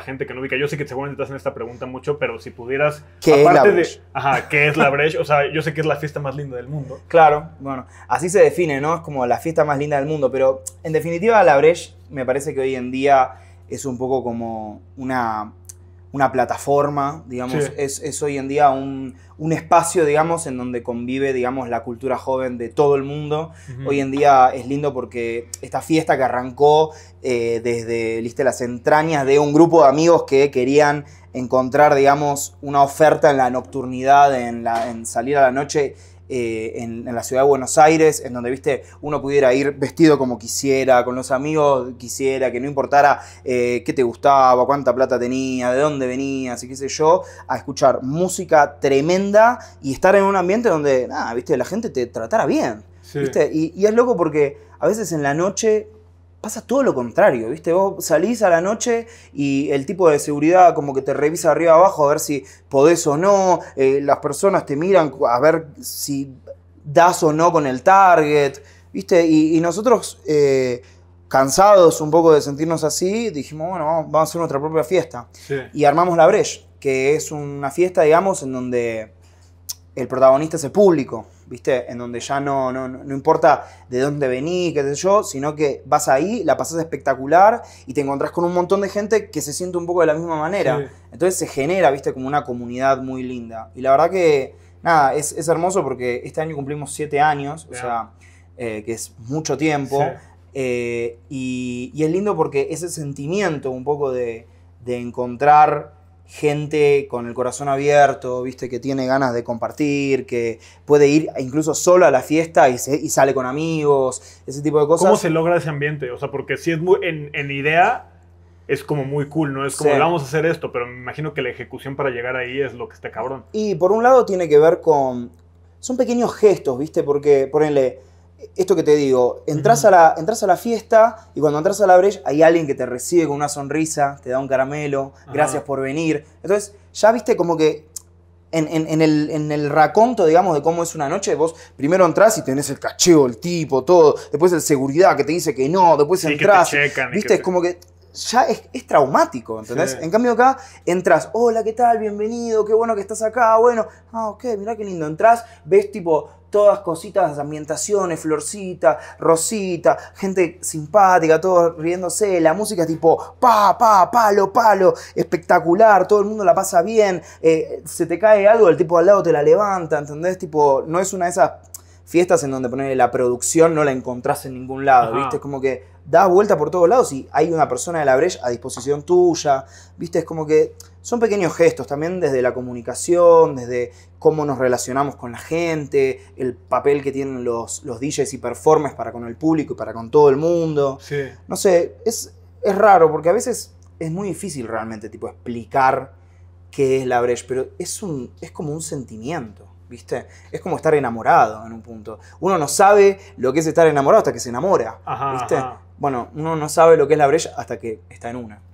gente que no ubica, yo sé que seguramente te hacen esta pregunta mucho, pero si pudieras. ¿Qué aparte es la De, ajá, ¿qué es la Breche? O sea, yo sé que es la fiesta más linda del mundo. Claro, bueno, así se define, ¿no? Es como la fiesta más linda del mundo, pero en definitiva, la Breche me parece que hoy en día es un poco como una una plataforma, digamos, es, hoy en día un, espacio, digamos, en donde convive, digamos, la cultura joven de todo el mundo. Hoy en día es lindo porque esta fiesta que arrancó eh, desde, las entrañas de un grupo de amigos que querían encontrar, digamos, una oferta en la nocturnidad, en, la, en salir a la noche eh, en, la ciudad de Buenos Aires, en donde, viste, uno pudiera ir vestido como quisiera, con los amigos quisiera, que no importara eh, qué te gustaba, cuánta plata tenía, de dónde venías y qué sé yo, a escuchar música tremenda y estar en un ambiente donde, nada, viste, la gente te tratara bien. ¿viste? Y, y es loco porque a veces en la noche pasa todo lo contrario, ¿viste? Vos salís a la noche y el tipo de seguridad como que te revisa arriba abajo a ver si podés o no, eh, las personas te miran a ver si das o no con el target, ¿viste? Y, nosotros, eh, cansados un poco de sentirnos así, dijimos, bueno, vamos, a hacer nuestra propia fiesta. Y armamos La Breche, que es una fiesta, digamos, en donde el protagonista es el público. ¿viste? En donde ya no, no, importa de dónde venís, qué sé yo, sino que vas ahí, la pasás espectacular y te encontrás con un montón de gente que se siente un poco de la misma manera. Entonces se genera, ¿viste? Como una comunidad muy linda. Y la verdad que, nada, es, hermoso porque este año cumplimos siete años, o sea, eh, que es mucho tiempo. Eh, y, es lindo porque ese sentimiento un poco de, de encontrar gente con el corazón abierto, viste, que tiene ganas de compartir, que puede ir incluso solo a la fiesta y, sale con amigos, ese tipo de cosas. ¿Cómo se logra ese ambiente? O sea, porque si es muy, en, idea es como muy cool, ¿no? Es como, vamos a hacer esto, pero me imagino que la ejecución para llegar ahí es lo que está cabrón. Y por un lado tiene que ver con... Son pequeños gestos, viste, porque, ponenle esto que te digo, entras, a la, a la fiesta y cuando entras a la brecha hay alguien que te recibe con una sonrisa, te da un caramelo, gracias por venir. Entonces, ya viste como que en, el, raconto, digamos, de cómo es una noche, vos primero entras y tenés el cacheo, el tipo, todo, después el seguridad que te dice que no, después entras. viste, es como que ya es, traumático, ¿entendés? En cambio acá entras, hola, ¿qué tal? Bienvenido, qué bueno que estás acá, bueno, ah, ok, mirá qué lindo, entras, ves tipo todas cositas, ambientaciones, florcita, rosita, gente simpática, todos riéndose, la música es tipo pa, pa, palo, palo, espectacular, todo el mundo la pasa bien, eh, se te cae algo, el tipo al lado te la levanta, ¿entendés? Tipo, no es una de esas fiestas en donde poner la producción no la encontrás en ningún lado, ¿viste? Es como que das vuelta por todos lados y hay una persona de la brecha a disposición tuya, ¿viste? Es como que son pequeños gestos también desde la comunicación, desde cómo nos relacionamos con la gente, el papel que tienen los, los DJs y performers para con el público y para con todo el mundo. No sé, es, raro porque a veces es muy difícil realmente tipo explicar qué es la brecha pero es, un, es como un sentimiento. ¿viste? Es como estar enamorado en un punto. Uno no sabe lo que es estar enamorado hasta que se enamora, Bueno, uno no sabe lo que es la brecha hasta que está en una.